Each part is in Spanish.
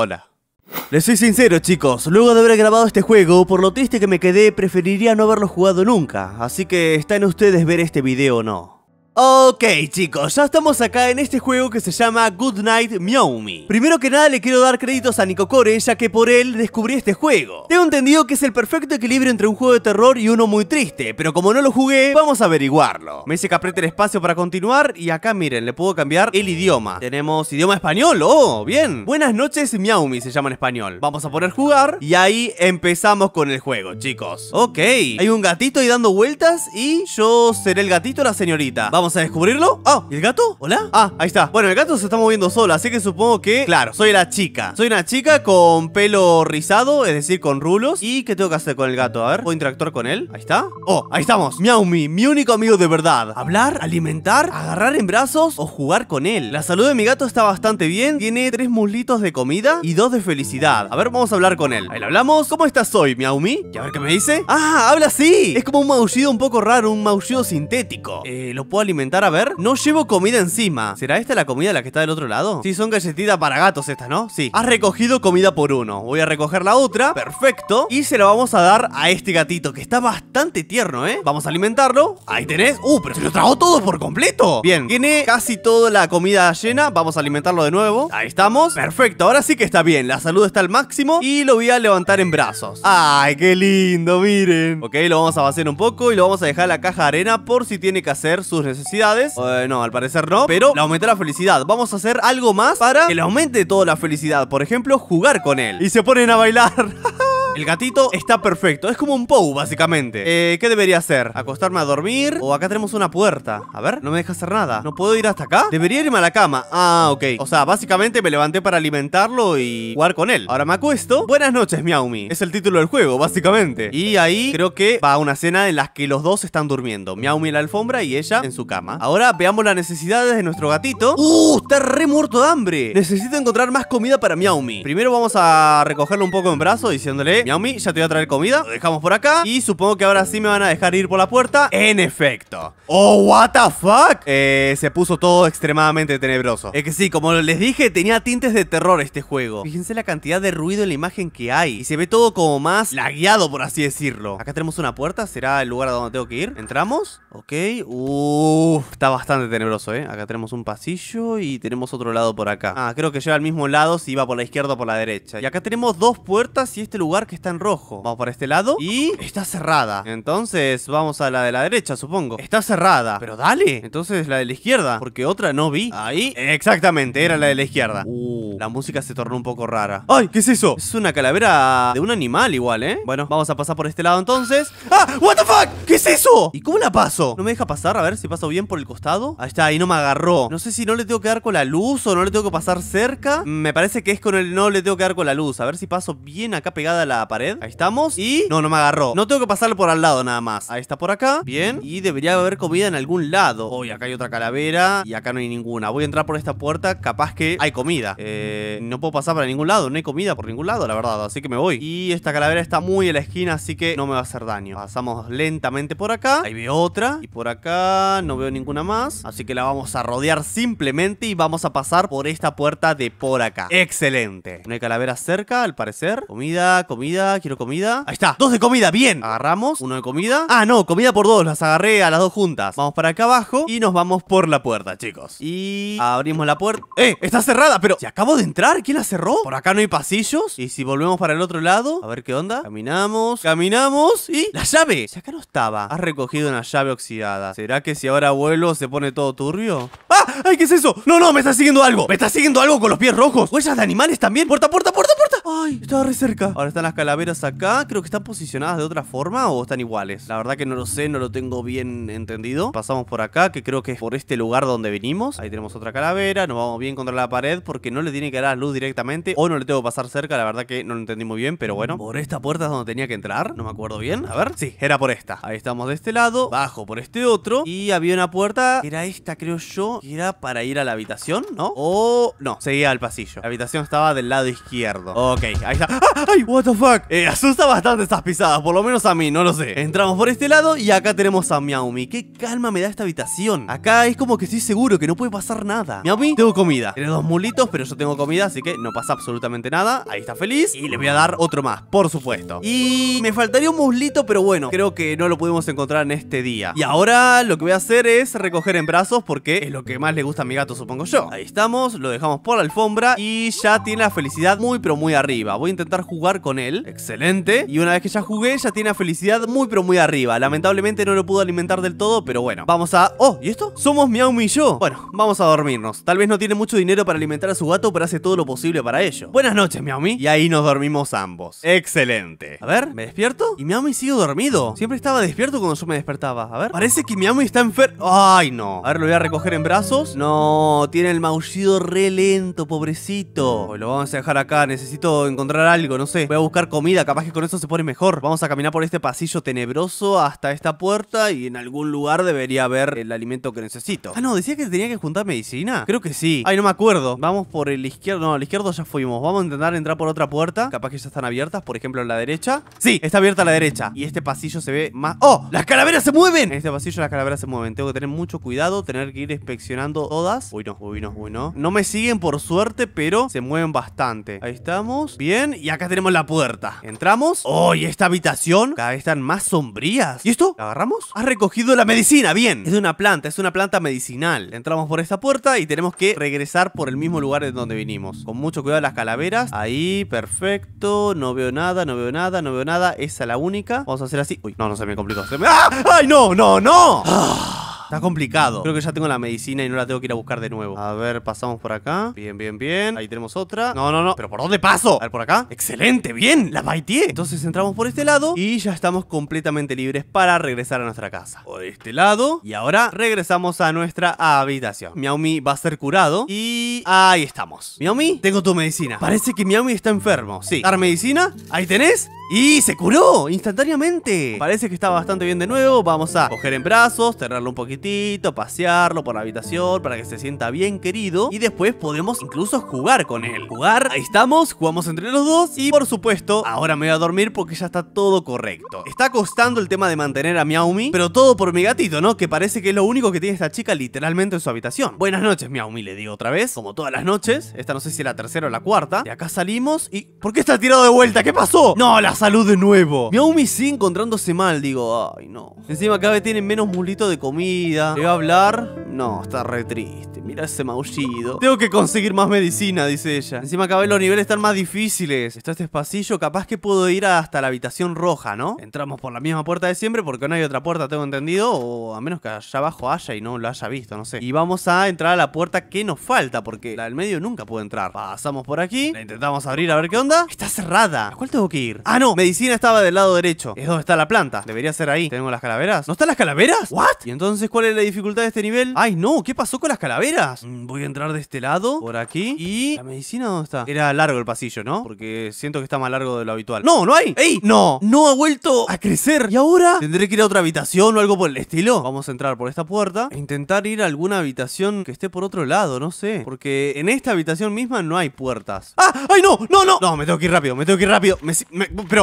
hola. Les soy sincero chicos, luego de haber grabado este juego, por lo triste que me quedé, preferiría no haberlo jugado nunca, así que está en ustedes ver este video o no. Ok chicos, ya estamos acá en este juego que se llama Goodnight Miomi Primero que nada le quiero dar créditos a Nico ya que por él descubrí este juego Tengo entendido que es el perfecto equilibrio entre un juego de terror y uno muy triste Pero como no lo jugué, vamos a averiguarlo Me dice que apriete el espacio para continuar y acá miren, le puedo cambiar el idioma Tenemos idioma español, oh, bien Buenas noches Miomi se llama en español Vamos a poner jugar y ahí empezamos con el juego chicos Ok, hay un gatito ahí dando vueltas y yo seré el gatito o la señorita Vamos a descubrirlo. Oh, ¿y el gato? ¿Hola? Ah, ahí está. Bueno, el gato se está moviendo solo, así que supongo que... Claro, soy la chica. Soy una chica con pelo rizado, es decir, con rulos. ¿Y qué tengo que hacer con el gato? A ver, ¿puedo interactuar con él? Ahí está. Oh, ahí estamos. Miaumi, mi único amigo de verdad. Hablar, alimentar, agarrar en brazos o jugar con él. La salud de mi gato está bastante bien. Tiene tres muslitos de comida y dos de felicidad. A ver, vamos a hablar con él. Ahí le hablamos. ¿Cómo estás hoy, Miaumi? Y a ver qué me dice. Ah, habla así. Es como un maullido un poco raro, un maullido sintético. Eh, lo puedo alimentar, a ver No llevo comida encima ¿Será esta la comida la que está del otro lado? Sí, son galletitas para gatos estas, ¿no? Sí Has recogido comida por uno Voy a recoger la otra Perfecto Y se la vamos a dar a este gatito Que está bastante tierno, ¿eh? Vamos a alimentarlo Ahí tenés Uh, pero se lo trajo todo por completo Bien, tiene casi toda la comida llena Vamos a alimentarlo de nuevo Ahí estamos Perfecto, ahora sí que está bien La salud está al máximo Y lo voy a levantar en brazos ¡Ay, qué lindo! Miren Ok, lo vamos a vaciar un poco Y lo vamos a dejar en la caja arena Por si tiene que hacer sus necesidades eh, no, al parecer no, pero le aumenta la felicidad. Vamos a hacer algo más para que le aumente toda la felicidad. Por ejemplo, jugar con él. Y se ponen a bailar. El gatito está perfecto, es como un Pou, básicamente eh, ¿qué debería hacer? ¿Acostarme a dormir? O acá tenemos una puerta A ver, no me deja hacer nada ¿No puedo ir hasta acá? Debería irme a la cama Ah, ok O sea, básicamente me levanté para alimentarlo y jugar con él Ahora me acuesto Buenas noches, Miaumi Es el título del juego, básicamente Y ahí creo que va una cena en la que los dos están durmiendo Miaumi en la alfombra y ella en su cama Ahora veamos las necesidades de nuestro gatito ¡Uh! Está re muerto de hambre Necesito encontrar más comida para Miaumi Primero vamos a recogerlo un poco en brazo, diciéndole Miaomi, ya te voy a traer comida. Lo dejamos por acá. Y supongo que ahora sí me van a dejar ir por la puerta. En efecto. Oh, what the fuck. Eh, se puso todo extremadamente tenebroso. Es que sí, como les dije, tenía tintes de terror este juego. Fíjense la cantidad de ruido en la imagen que hay. Y se ve todo como más lagueado, por así decirlo. Acá tenemos una puerta. ¿Será el lugar a donde tengo que ir? ¿Entramos? Ok. Uff, está bastante tenebroso, ¿eh? Acá tenemos un pasillo y tenemos otro lado por acá. Ah, creo que lleva al mismo lado si va por la izquierda o por la derecha. Y acá tenemos dos puertas y este lugar que está en rojo. Vamos por este lado. Y está cerrada. Entonces vamos a la de la derecha, supongo. Está cerrada. Pero dale. Entonces la de la izquierda. Porque otra no vi. Ahí. Exactamente, era la de la izquierda. Uh, la música se tornó un poco rara. ¡Ay! ¿Qué es eso? Es una calavera de un animal igual, ¿eh? Bueno, vamos a pasar por este lado entonces. ¡Ah! ¡What the fuck! ¿Qué es eso? ¿Y cómo la paso? ¿No me deja pasar? A ver si paso bien por el costado. Ahí está, ahí no me agarró. No sé si no le tengo que dar con la luz o no le tengo que pasar cerca. Me parece que es con el no le tengo que dar con la luz. A ver si paso bien acá pegada a la, pared. Ahí estamos. Y... No, no me agarró. No tengo que pasar por al lado nada más. Ahí está por acá. Bien. Y debería haber comida en algún lado. Uy, acá hay otra calavera. Y acá no hay ninguna. Voy a entrar por esta puerta. Capaz que hay comida. Eh, no puedo pasar para ningún lado. No hay comida por ningún lado, la verdad. Así que me voy. Y esta calavera está muy en la esquina. Así que no me va a hacer daño. Pasamos lentamente por acá. Ahí veo otra. Y por acá no veo ninguna más. Así que la vamos a rodear simplemente. Y vamos a pasar por esta puerta de por acá. Excelente. No hay calavera cerca, al parecer. Comida, comida quiero comida. Ahí está, dos de comida, bien. Agarramos, uno de comida. Ah, no, comida por dos, las agarré a las dos juntas. Vamos para acá abajo y nos vamos por la puerta, chicos. Y abrimos la puerta. ¡Eh! Está cerrada, pero si acabo de entrar, ¿quién la cerró? Por acá no hay pasillos. Y si volvemos para el otro lado, a ver qué onda. Caminamos, caminamos y la llave. Si acá no estaba, Ha recogido una llave oxidada. ¿Será que si ahora vuelo se pone todo turbio? ¡Ah! ¡Ay, qué es eso! No, no, me está siguiendo algo. Me está siguiendo algo con los pies rojos. Huellas de animales también. Puerta, puerta, puerta, puerta. Ay, estaba re cerca. Ahora están las calaveras acá, creo que están posicionadas de otra forma o están iguales. La verdad que no lo sé, no lo tengo bien entendido. Pasamos por acá, que creo que es por este lugar donde venimos. Ahí tenemos otra calavera, nos vamos bien contra la pared porque no le tiene que dar luz directamente o no le tengo que pasar cerca, la verdad que no lo entendí muy bien, pero bueno. Por esta puerta es donde tenía que entrar, no me acuerdo bien, a ver. Sí, era por esta. Ahí estamos de este lado, bajo por este otro y había una puerta, era esta creo yo, que era para ir a la habitación, ¿no? O no, seguía al pasillo. La habitación estaba del lado izquierdo. Ok, ahí está. ¡Ah! ¡Ay, what the fuck! Eh, asusta bastante estas pisadas, por lo menos a mí, no lo sé. Entramos por este lado y acá tenemos a Miaumi. Qué calma me da esta habitación. Acá es como que estoy seguro que no puede pasar nada. Miaumi, tengo comida. Tiene dos mulitos, pero yo tengo comida, así que no pasa absolutamente nada. Ahí está feliz. Y le voy a dar otro más, por supuesto. Y me faltaría un muslito, pero bueno, creo que no lo pudimos encontrar en este día. Y ahora lo que voy a hacer es recoger en brazos porque es lo que más le gusta a mi gato, supongo yo. Ahí estamos, lo dejamos por la alfombra y ya tiene la felicidad muy pero muy arriba. Voy a intentar jugar con él Excelente. Y una vez que ya jugué, ya tiene Felicidad muy pero muy arriba. Lamentablemente no lo pudo alimentar del todo, pero bueno. Vamos a... ¡Oh! ¿Y esto? Somos miau y yo. Bueno, vamos a dormirnos. Tal vez no tiene mucho dinero para alimentar a su gato, pero hace todo lo posible para ello. Buenas noches, Miaumi. Y ahí nos dormimos ambos. Excelente. A ver, ¿me despierto? Y Miami sigue dormido. Siempre estaba despierto cuando yo me despertaba. A ver. Parece que miau está enfermo. ¡Ay, no! A ver, lo voy a recoger en brazos. No, tiene el maullido re lento, pobrecito. Pues lo vamos a dejar acá. Necesito encontrar algo, no sé. Voy a buscar comida, capaz que con eso se pone mejor. Vamos a caminar por este pasillo tenebroso hasta esta puerta y en algún lugar debería haber el alimento que necesito. Ah, no, decía que tenía que juntar medicina. Creo que sí. Ay, no me acuerdo. Vamos por el izquierdo. No, al izquierdo ya fuimos. Vamos a intentar entrar por otra puerta. Capaz que ya están abiertas, por ejemplo, en la derecha. Sí, está abierta la derecha. Y este pasillo se ve más... ¡Oh! ¡Las calaveras se mueven! En este pasillo las calaveras se mueven. Tengo que tener mucho cuidado, tener que ir inspeccionando todas. Uy, no, uy, no, uy, no. No me siguen por suerte, pero se mueven bastante. Ahí estamos. Bien, y acá tenemos la puerta. ¿Entramos? ¡Oh! esta habitación cada vez están más sombrías. ¿Y esto? ¿La agarramos? Ha recogido la medicina, bien. Es de una planta, es una planta medicinal. Entramos por esta puerta y tenemos que regresar por el mismo lugar de donde vinimos. Con mucho cuidado las calaveras. Ahí, perfecto. No veo nada, no veo nada, no veo nada. Esa es la única. Vamos a hacer así. Uy, no, no se me complicó. ¡Ah! ¡Ay, no, no, no! ¡Ah! Está complicado. Creo que ya tengo la medicina y no la tengo que ir a buscar de nuevo. A ver, pasamos por acá. Bien, bien, bien. Ahí tenemos otra. No, no, no. ¿Pero por dónde paso? A ver, por acá. ¡Excelente! ¡Bien! ¡La baiteé! Entonces entramos por este lado y ya estamos completamente libres para regresar a nuestra casa. Por este lado. Y ahora regresamos a nuestra habitación. Miaomi va a ser curado y... Ahí estamos. Miaomi, tengo tu medicina. Parece que Miaomi está enfermo. Sí. ¿Dar medicina? Ahí tenés. ¡Y se curó! Instantáneamente Parece que está bastante bien de nuevo Vamos a coger en brazos, cerrarlo un poquitito Pasearlo por la habitación para que se sienta bien querido Y después podemos incluso jugar con él Jugar, ahí estamos, jugamos entre los dos Y por supuesto, ahora me voy a dormir porque ya está todo correcto Está costando el tema de mantener a Miaumi Pero todo por mi gatito, ¿no? Que parece que es lo único que tiene esta chica literalmente en su habitación Buenas noches Miaumi, le digo otra vez Como todas las noches, esta no sé si es la tercera o la cuarta De acá salimos y... ¿Por qué está tirado de vuelta? ¿Qué pasó? ¡No, las salud de nuevo. Miaumi sí encontrándose mal, digo, ay no. Encima cada vez tienen menos mulito de comida. ¿Le va a hablar? No, está re triste. Mira ese maullido. Tengo que conseguir más medicina, dice ella. Encima cada los niveles están más difíciles. Está este pasillo, capaz que puedo ir hasta la habitación roja, ¿no? Entramos por la misma puerta de siempre porque no hay otra puerta, tengo entendido. O a menos que allá abajo haya y no lo haya visto, no sé. Y vamos a entrar a la puerta que nos falta porque la del medio nunca puede entrar. Pasamos por aquí, la intentamos abrir a ver qué onda. Está cerrada. ¿A cuál tengo que ir? Ah, no, Medicina estaba del lado derecho. Es donde está la planta. Debería ser ahí. ¿Tenemos las calaveras? ¿No están las calaveras? ¿What? ¿Y entonces cuál es la dificultad de este nivel? ¡Ay, no! ¿Qué pasó con las calaveras? Mm, voy a entrar de este lado, por aquí. ¿Y la medicina dónde está? Era largo el pasillo, ¿no? Porque siento que está más largo de lo habitual. ¡No, no hay! ¡Ey! ¡No! ¡No ha vuelto a crecer! ¿Y ahora? ¿Tendré que ir a otra habitación o algo por el estilo? Vamos a entrar por esta puerta e intentar ir a alguna habitación que esté por otro lado, no sé. Porque en esta habitación misma no hay puertas. ¡Ah! ¡Ay, no! ¡No, no! No, me tengo que ir rápido, me tengo que ir rápido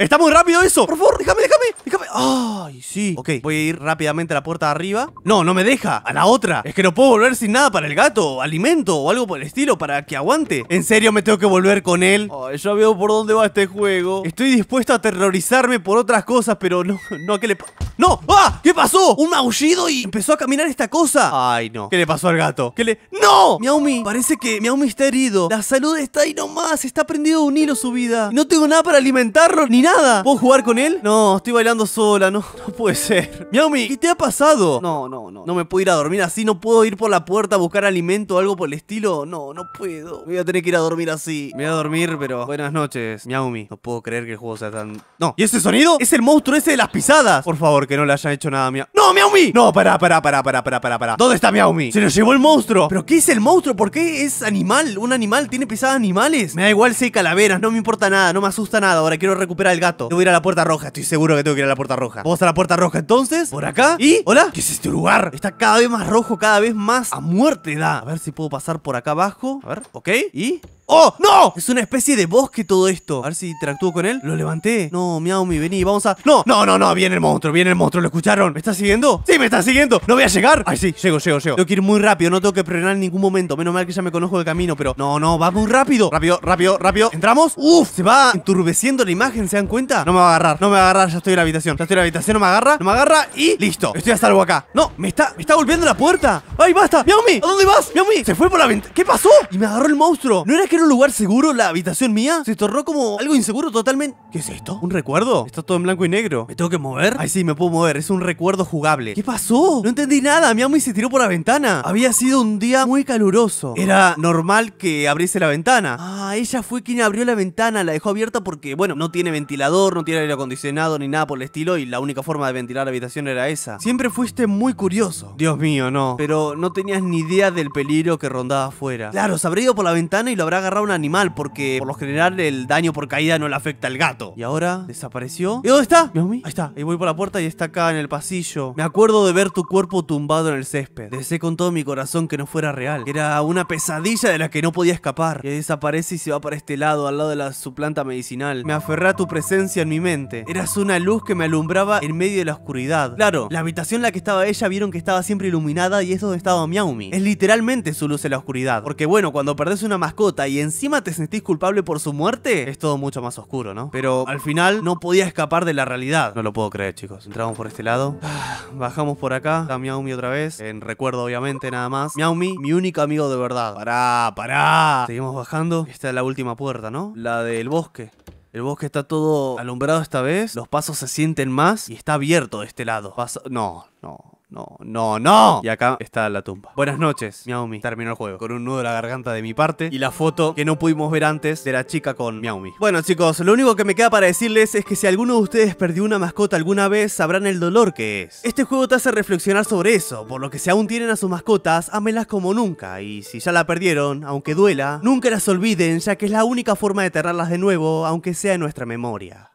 está muy rápido eso. Por favor, déjame, déjame. Déjame. ¡Ay, sí! Ok, voy a ir rápidamente a la puerta de arriba. No, no me deja. A la otra. Es que no puedo volver sin nada para el gato, alimento o algo por el estilo para que aguante. ¿En serio me tengo que volver con él? Ay, ya veo por dónde va este juego. Estoy dispuesto a aterrorizarme por otras cosas, pero no, no, ¿qué le pasa? ¡No! ¡Ah! ¿Qué pasó? Un maullido y empezó a caminar esta cosa. Ay, no. ¿Qué le pasó al gato? ¿Qué le...? ¡No! Miaumi, parece que Miaumi está herido. La salud está ahí nomás. Está prendido un hilo su vida. No tengo nada para alimentarlo ni nada. ¿Puedo jugar con él? No, estoy bailando solo. Hola, no, no puede ser. Miaumi, ¿qué te ha pasado? No, no, no. No me puedo ir a dormir así, no puedo ir por la puerta a buscar alimento o algo por el estilo. No, no puedo. voy a tener que ir a dormir así. Me voy a dormir, pero buenas noches, Miaumi. No puedo creer que el juego sea tan... No, ¿y ese sonido? Es el monstruo ese de las pisadas. Por favor, que no le hayan hecho nada a Mia. ¡No, Miaomi! No, pará, pará, pará, pará, pará, pará, pará. ¿Dónde está Miaumi? Se lo llevó el monstruo. ¿Pero qué es el monstruo? ¿Por qué es animal? ¿Un animal? ¿Tiene pisadas animales? Me da igual si hay calaveras, no me importa nada, no me asusta nada. Ahora quiero recuperar el gato. Debo ir a la puerta roja, estoy seguro que tengo que ir a la puerta roja. Vamos a la puerta roja entonces, por acá. ¿Y? ¿Hola? ¿Qué es este lugar? Está cada vez más rojo, cada vez más a muerte da. A ver si puedo pasar por acá abajo. A ver, ok. ¿Y? ¡Oh, no! Es una especie de bosque todo esto. A ver si interactúo con él. Lo levanté. No, Miaomi, vení, vamos a... ¡No, no, no, no! Viene el monstruo, viene el monstruo. ¿Lo escucharon? ¿Me está siguiendo? ¡Sí, me está siguiendo! ¡No voy a llegar! ¡Ay, sí! Llego, llego, llego. Tengo que ir muy rápido. No tengo que frenar en ningún momento. Menos mal que ya me conozco el camino, pero... No, no, va muy rápido. Rápido, rápido, rápido. ¿Entramos? ¡Uf! Se va enturbeciendo la imagen, ¿se dan cuenta? No me va a agarrar, no me va a agarrar. Ya estoy en la habitación. Ya estoy en la habitación, no me agarra, no me agarra y listo. Estoy a salvo acá. No, me está, me está golpeando la puerta. ¡Ay, basta! ¡Miaomi! ¿A dónde vas? Se fue por la ventana. ¿Qué pasó? Y me agarró el monstruo. No era que un lugar seguro la habitación mía? Se estorró como algo inseguro totalmente. ¿Qué es esto? ¿Un recuerdo? Está todo en blanco y negro. ¿Me tengo que mover? Ay, sí, me puedo mover. Es un recuerdo jugable. ¿Qué pasó? No entendí nada. Mi amo y se tiró por la ventana. Había sido un día muy caluroso. Era normal que abriese la ventana. Ah, ella fue quien abrió la ventana. La dejó abierta porque, bueno, no tiene ventilador, no tiene aire acondicionado ni nada por el estilo. Y la única forma de ventilar la habitación era esa. Siempre fuiste muy curioso. Dios mío, no. Pero no tenías ni idea del peligro que rondaba afuera. Claro, se habría ido por la ventana y lo habrá agarrado un animal porque por lo general el daño por caída no le afecta al gato. Y ahora desapareció. ¿Y dónde está? Ahí está. Y voy por la puerta y está acá en el pasillo. Me acuerdo de ver tu cuerpo tumbado en el césped. Deseé con todo mi corazón que no fuera real. Era una pesadilla de la que no podía escapar. que desaparece y se va para este lado, al lado de su planta medicinal. Me aferré a tu presencia en mi mente. Eras una luz que me alumbraba en medio de la oscuridad. Claro, la habitación en la que estaba ella vieron que estaba siempre iluminada y es donde estaba Miaumi. Es literalmente su luz en la oscuridad. Porque bueno, cuando perdés una mascota y encima te sentís culpable por su muerte, es todo mucho más oscuro, ¿no? Pero al final no podía escapar de la realidad. No lo puedo creer, chicos. Entramos por este lado. Bajamos por acá. Está Miaumi otra vez. En recuerdo, obviamente, nada más. Miaumi, mi único amigo de verdad. Pará, pará. Seguimos bajando. Esta es la última puerta, ¿no? La del bosque. El bosque está todo alumbrado esta vez. Los pasos se sienten más y está abierto de este lado. No, no. No, no, no. Y acá está la tumba. Buenas noches, Miaomi. Terminó el juego. Con un nudo en la garganta de mi parte. Y la foto que no pudimos ver antes de la chica con Miaomi. Bueno, chicos, lo único que me queda para decirles es que si alguno de ustedes perdió una mascota alguna vez, sabrán el dolor que es. Este juego te hace reflexionar sobre eso. Por lo que si aún tienen a sus mascotas, hámelas como nunca. Y si ya la perdieron, aunque duela, nunca las olviden, ya que es la única forma de enterrarlas de nuevo, aunque sea en nuestra memoria.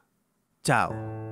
Chao.